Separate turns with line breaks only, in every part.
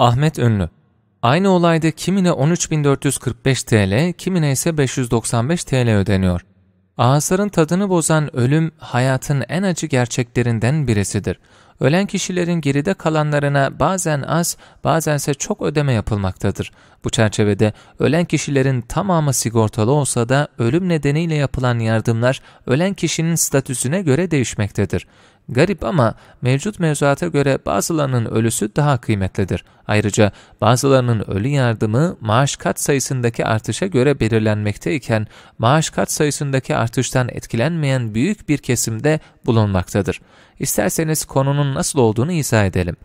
Ahmet Ünlü Aynı olayda kimine 13.445 TL, kimine ise 595 TL ödeniyor. Ahasarın tadını bozan ölüm hayatın en acı gerçeklerinden birisidir. Ölen kişilerin geride kalanlarına bazen az, bazense çok ödeme yapılmaktadır. Bu çerçevede ölen kişilerin tamamı sigortalı olsa da ölüm nedeniyle yapılan yardımlar ölen kişinin statüsüne göre değişmektedir. Garip ama mevcut mevzuata göre bazılarının ölüsü daha kıymetlidir. Ayrıca bazılarının ölü yardımı maaş kat sayısındaki artışa göre belirlenmekteyken maaş kat sayısındaki artıştan etkilenmeyen büyük bir kesimde bulunmaktadır. İsterseniz konunun nasıl olduğunu izah edelim.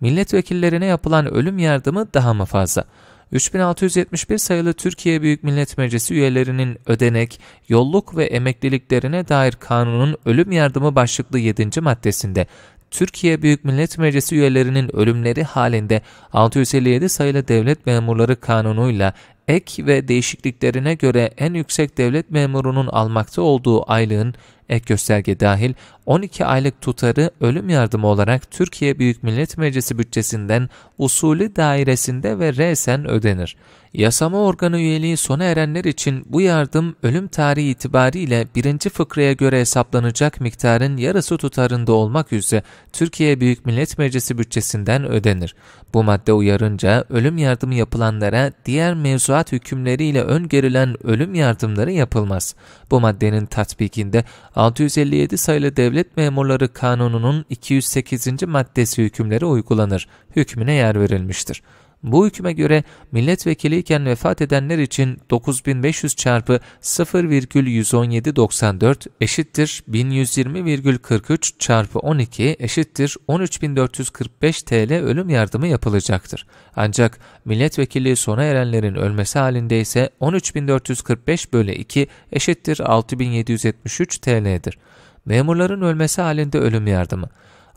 Milletvekillerine yapılan ölüm yardımı daha mı fazla? 3671 sayılı Türkiye Büyük Millet Meclisi üyelerinin ödenek, yolluk ve emekliliklerine dair kanunun ölüm yardımı başlıklı 7. maddesinde Türkiye Büyük Millet Meclisi üyelerinin ölümleri halinde 657 sayılı Devlet Memurları Kanunu'yla ek ve değişikliklerine göre en yüksek devlet memurunun almakta olduğu aylığın ek gösterge dahil 12 aylık tutarı ölüm yardımı olarak Türkiye Büyük Millet Meclisi bütçesinden usulü dairesinde ve resen ödenir. Yasama organı üyeliği sona erenler için bu yardım ölüm tarihi itibariyle birinci fıkraya göre hesaplanacak miktarın yarısı tutarında olmak üzere Türkiye Büyük Millet Meclisi bütçesinden ödenir. Bu madde uyarınca ölüm yardımı yapılanlara diğer mevzu mevzuat hükümleriyle öngörülen ölüm yardımları yapılmaz. Bu maddenin tatbikinde 657 sayılı Devlet Memurları Kanunu'nun 208. maddesi hükümleri uygulanır, hükmüne yer verilmiştir. Bu hükme göre milletvekiliyken vefat edenler için 9500 çarpı 0,117.94 eşittir 1120,43 çarpı 12 eşittir 13445 TL ölüm yardımı yapılacaktır. Ancak milletvekili sona erenlerin ölmesi halinde ise 13445 bölü 2 eşittir 6773 TL'dir. Memurların ölmesi halinde ölüm yardımı.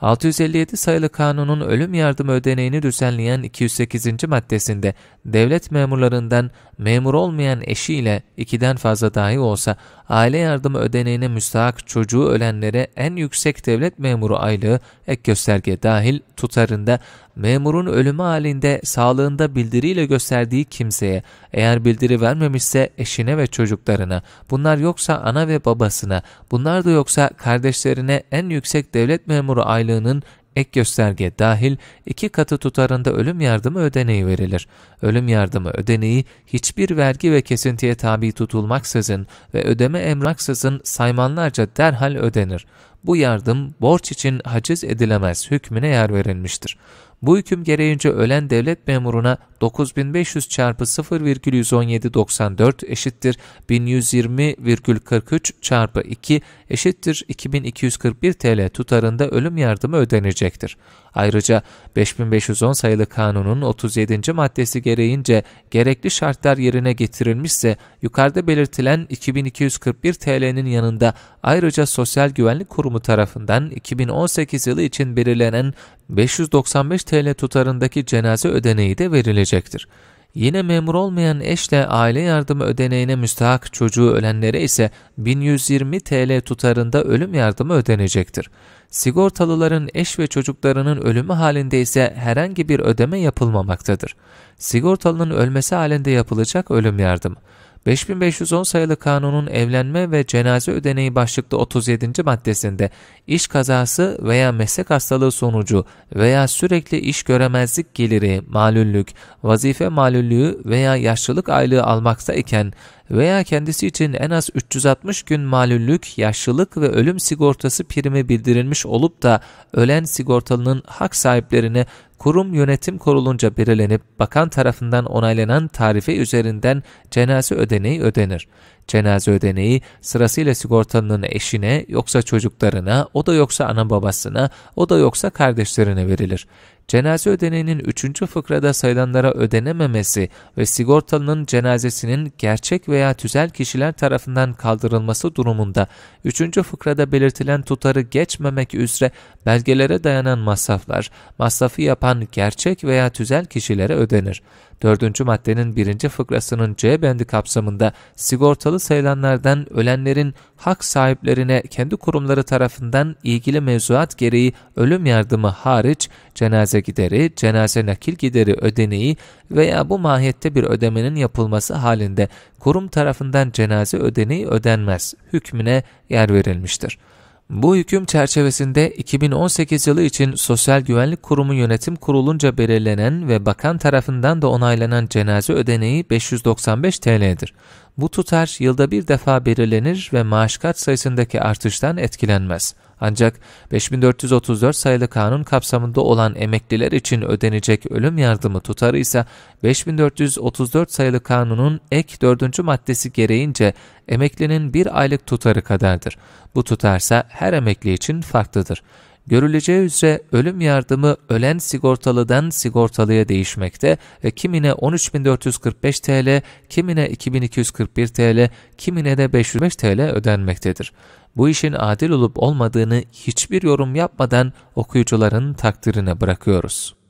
657 sayılı kanunun ölüm yardımı ödeneğini düzenleyen 208. maddesinde devlet memurlarından memur olmayan eşiyle ikiden fazla dahi olsa aile yardımı ödeneğine müstahak çocuğu ölenlere en yüksek devlet memuru aylığı ek gösterge dahil tutarında memurun ölümü halinde sağlığında bildiriyle gösterdiği kimseye eğer bildiri vermemişse eşine ve çocuklarına bunlar yoksa ana ve babasına bunlar da yoksa kardeşlerine en yüksek devlet memuru aylığının ek gösterge dahil iki katı tutarında ölüm yardımı ödeneği verilir. Ölüm yardımı ödeneği hiçbir vergi ve kesintiye tabi tutulmaksızın ve ödeme emraksızın saymanlarca derhal ödenir bu yardım borç için haciz edilemez hükmüne yer verilmiştir. Bu hüküm gereğince ölen devlet memuruna 9500 çarpı 0,117.94 eşittir 1120,43 çarpı 2 eşittir 2241 TL tutarında ölüm yardımı ödenecektir. Ayrıca 5510 sayılı kanunun 37. maddesi gereğince gerekli şartlar yerine getirilmişse yukarıda belirtilen 2241 TL'nin yanında ayrıca Sosyal Güvenlik Kurumu Kurumu tarafından 2018 yılı için belirlenen 595 TL tutarındaki cenaze ödeneği de verilecektir. Yine memur olmayan eşle aile yardımı ödeneğine müstahak çocuğu ölenlere ise 1120 TL tutarında ölüm yardımı ödenecektir. Sigortalıların eş ve çocuklarının ölümü halinde ise herhangi bir ödeme yapılmamaktadır. Sigortalının ölmesi halinde yapılacak ölüm yardımı. 5510 sayılı kanunun evlenme ve cenaze ödeneği başlıklı 37. maddesinde iş kazası veya meslek hastalığı sonucu veya sürekli iş göremezlik geliri, malüllük, vazife malüllüğü veya yaşlılık aylığı almaksa iken veya kendisi için en az 360 gün malüllük, yaşlılık ve ölüm sigortası primi bildirilmiş olup da ölen sigortalının hak sahiplerine kurum yönetim kurulunca belirlenip bakan tarafından onaylanan tarife üzerinden cenaze ödeneği ödenir. Cenaze ödeneği sırasıyla sigortalının eşine, yoksa çocuklarına, o da yoksa ana babasına, o da yoksa kardeşlerine verilir. Cenaze ödeneğinin 3. fıkrada sayılanlara ödenememesi ve sigortalının cenazesinin gerçek veya tüzel kişiler tarafından kaldırılması durumunda 3. fıkrada belirtilen tutarı geçmemek üzere belgelere dayanan masraflar, masrafı yapan gerçek veya tüzel kişilere ödenir. 4. maddenin 1. fıkrasının C bendi kapsamında sigortalı sayılanlardan ölenlerin hak sahiplerine kendi kurumları tarafından ilgili mevzuat gereği ölüm yardımı hariç cenaze cenaze gideri, cenaze nakil gideri ödeneği veya bu mahiyette bir ödemenin yapılması halinde kurum tarafından cenaze ödeneği ödenmez hükmüne yer verilmiştir. Bu hüküm çerçevesinde 2018 yılı için Sosyal Güvenlik Kurumu Yönetim Kurulunca belirlenen ve bakan tarafından da onaylanan cenaze ödeneği 595 TL'dir. Bu tutar yılda bir defa belirlenir ve maaş kat sayısındaki artıştan etkilenmez. Ancak 5434 sayılı kanun kapsamında olan emekliler için ödenecek ölüm yardımı tutarı ise 5434 sayılı kanunun ek 4. maddesi gereğince emeklinin bir aylık tutarı kadardır. Bu tutarsa her emekli için farklıdır. Görüleceği üzere ölüm yardımı ölen sigortalıdan sigortalıya değişmekte ve kimine 13.445 TL, kimine 2.241 TL, kimine de 505 TL ödenmektedir. Bu işin adil olup olmadığını hiçbir yorum yapmadan okuyucuların takdirine bırakıyoruz.